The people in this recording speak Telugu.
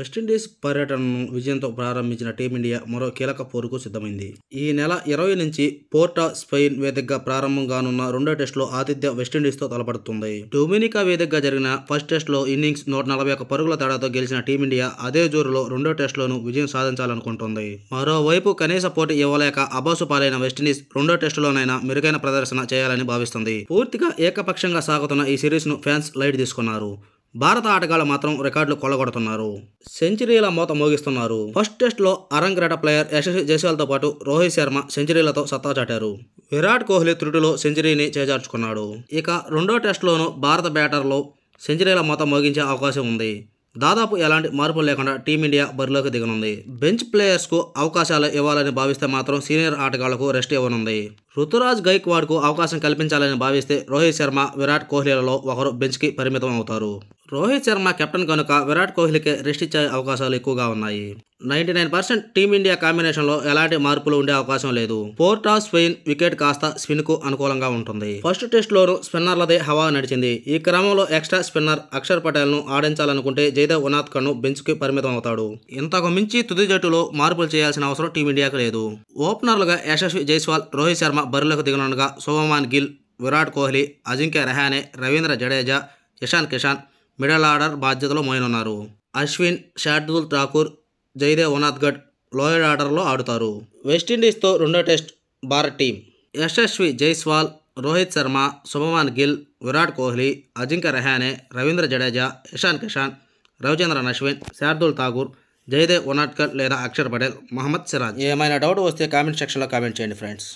వెస్టిండీస్ పర్యటనను విజయంతో ప్రారంభించిన టీమిండియా మరో కీలక పోరుకు సిద్ధమైంది ఈ నెల ఇరవై నుంచి పోర్టా స్పెయిన్ వేదికగా ప్రారంభం కానున్న రెండో టెస్టులో ఆతిథ్య వెస్టిండీస్తో తలపడుతుంది డొమినికా వేదికగా జరిగిన ఫస్ట్ టెస్టులో ఇన్నింగ్స్ నూట నలభై ఒక్క పరుగుల తేడాతో గెలిచిన టీమిండియా అదే జోరులో రెండో టెస్టులోనూ విజయం సాధించాలనుకుంటుంది మరోవైపు కనీస పోటీ ఇవ్వలేక అబాసు పాలైన వెస్టిండీస్ రెండో టెస్టులోనైనా మెరుగైన ప్రదర్శన చేయాలని భావిస్తుంది పూర్తిగా ఏకపక్షంగా సాగుతున్న ఈ సిరీస్ను ఫ్యాన్స్ లైట్ తీసుకున్నారు భారత ఆటగాళ్లు మాత్రం రికార్డులు కొల్లగొడుతున్నారు సెంచరీల మూత మోగిస్తున్నారు ఫస్ట్ టెస్ట్లో అరంగ్రేట ప్లేయర్ యశస్వి జైస్వాల్తో పాటు రోహిత్ శర్మ సెంచరీలతో సత్తా చాటారు విరాట్ కోహ్లీ త్రుటిలో సెంచరీని చేజార్చుకున్నాడు ఇక రెండో టెస్టులోనూ భారత బ్యాటర్లో సెంచరీల మూత మోగించే అవకాశం ఉంది దాదాపు ఎలాంటి మార్పు లేకుండా టీమిండియా బరిలోకి దిగనుంది బెంచ్ ప్లేయర్స్కు అవకాశాలు ఇవ్వాలని భావిస్తే మాత్రం సీనియర్ ఆటగాళ్లకు రెస్ట్ ఇవ్వనుంది ఋతురాజ్ గైక్వాడ్కు అవకాశం కల్పించాలని భావిస్తే రోహిత్ శర్మ విరాట్ కోహ్లీలలో ఒకరు బెంచ్కి పరిమితం అవుతారు రోహిత్ శర్మ కెప్టెన్ కనుక విరాట్ కోహ్లీకే రెస్ట్ ఇచ్చే అవకాశాలు ఎక్కువగా ఉన్నాయి నైంటీ నైన్ పర్సెంట్ టీమిండియా కాంబినేషన్లో ఎలాంటి మార్పులు ఉండే అవకాశం లేదు పోర్టా స్పెయిన్ వికెట్ కాస్త స్పిన్కు అనుకూలంగా ఉంటుంది ఫస్ట్ టెస్ట్లోనూ స్పిన్నర్లదే హవా నడిచింది ఈ క్రమంలో ఎక్స్ట్రా స్పిన్నర్ అక్షర్ పటేల్ను ఆడించాలనుకుంటే జయదేవ్ ఉనాథ్ ను బెంచ్కి పరిమితం అవుతాడు ఇంతకు మించి తుది జట్టులో మార్పులు చేయాల్సిన అవసరం టీమిండియాకు లేదు ఓపెనర్లుగా యశస్వి జైస్వాల్ రోహిత్ శర్మ బరిలోకి దిగనుండగా సోమమాన్ గిల్ విరాట్ కోహ్లీ అజింక్య రహానే రవీంద్ర జడేజా ఇషాన్ కిషాన్ మిడల్ ఆర్డర్ బాధ్యతలో మోయనున్నారు అశ్విన్ షార్దుల్ ఠాకూర్ జయదేవ్ గఢ్ లోయర్ ఆర్డర్లో ఆడుతారు వెస్టిండీస్తో రెండో టెస్ట్ భారత్ టీం యశస్వి జైస్వాల్ రోహిత్ శర్మ శుభమాన్ గిల్ విరాట్ కోహ్లీ అజింక్య రెహానే రవీంద్ర జడేజా ఇషాన్ కిషాన్ రవిచంద్రన్ అశ్విన్ శార్దుల్ ఠాకూర్ జయదేవ్ ఒనాట్కర్ లేదా అక్షర్ పటేల్ మహమ్మద్ సిరాజ్ ఏమైనా డౌట్ వస్తే కామెంట్ సెక్షన్లో కామెంట్ చేయండి ఫ్రెండ్స్